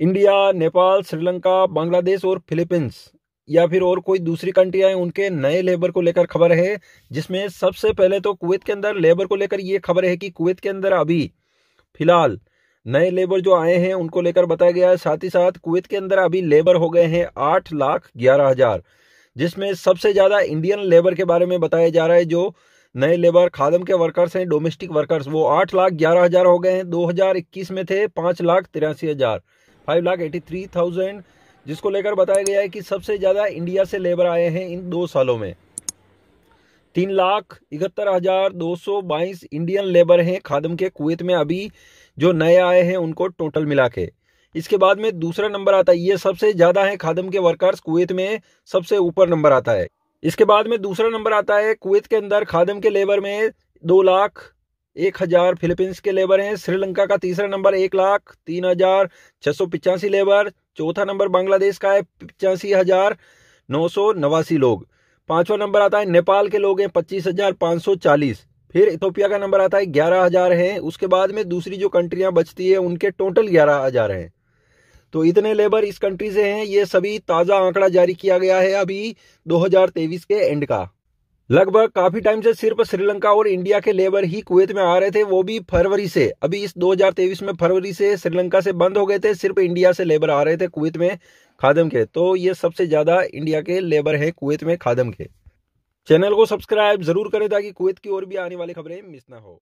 India Nepal Sri Lanka Bangladesh और Philippines या फिर और कोई दूसरी कंट्री आए उनके नए लेबर को लेकर खबर है जिसमें सबसे पहले तो कुवैत के अंदर लेबर को लेकर ये खबर है कि कुवैत के अंदर अभी फिलहाल नए लेबर जो आए हैं उनको लेकर बताया गया है साथ ही साथ कुवैत के अंदर अभी लेबर हो गए हैं आठ लाख ग्यारह हजार जिसमें सबसे ज़्यादा इंडियन लेबर के बारे में बताया जा रहा है जो नए लेबर खादम के वर्कर्स हैं डोमेस्टिक वर्कर्स वो आठ लाख ग्यारह हजार हो गए हैं दो हजार इक्कीस में थे पांच लाख तिरासी हजार five lakh eighty three thousand जिसको लेकर बताया गया है कि सबसे ज़्यादा इंडिया से लेबर आए हैं इन दो सालों में तीन लाख इकहत्तर हज़ार दो सौ बाईस इंडियन लेबर हैं खादम के कुवैत में अभी जो नए आए हैं उनको टोटल मिला के इसके बाद में दूसरा नंबर आता है ये सबसे ज़्यादा है खादम के वर्कर्स कुवैत में सबसे ऊपर नंबर आता है इसके बाद में दूसरा नंबर आता है कुवैत के अंदर खादम के लेबर में दो लाख एक हजार फिलीपींस के लेबर हैं श्रीलंका का तीसरा नंबर एक लाख तीन हजार छह सौ पिचासी लेबर चौथा नंबर बांग्लादेश का है पिचासी हजार नौ सौ नवासी लोग पांचवा नंबर आता है नेपाल के लोग हैं पच्चीस हजार पाँच सौ चालीस फिर इथोपिया का नंबर आता है ग्यारह हजार है उसके बाद में दूसरी जो कंट्रियां बचती है उनके टोटल ग्यारह हजार है तो इतने लेबर इस कंट्री से हैं ये सभी ताज़ा आंकड़ा जारी किया गया है अभी तेईस के एंड का लगभग काफी टाइम से सिर्फ श्रीलंका और इंडिया के लेबर ही कुवैत में आ रहे थे वो भी फरवरी से अभी इस 2023 में फरवरी से श्रीलंका से बंद हो गए थे सिर्फ इंडिया से लेबर आ रहे थे कुवैत में खादम के तो ये सबसे ज्यादा इंडिया के लेबर है कुवैत में खादम के चैनल को सब्सक्राइब जरूर करें ताकि कुवैत की और भी आने वाली खबरें मिस ना हो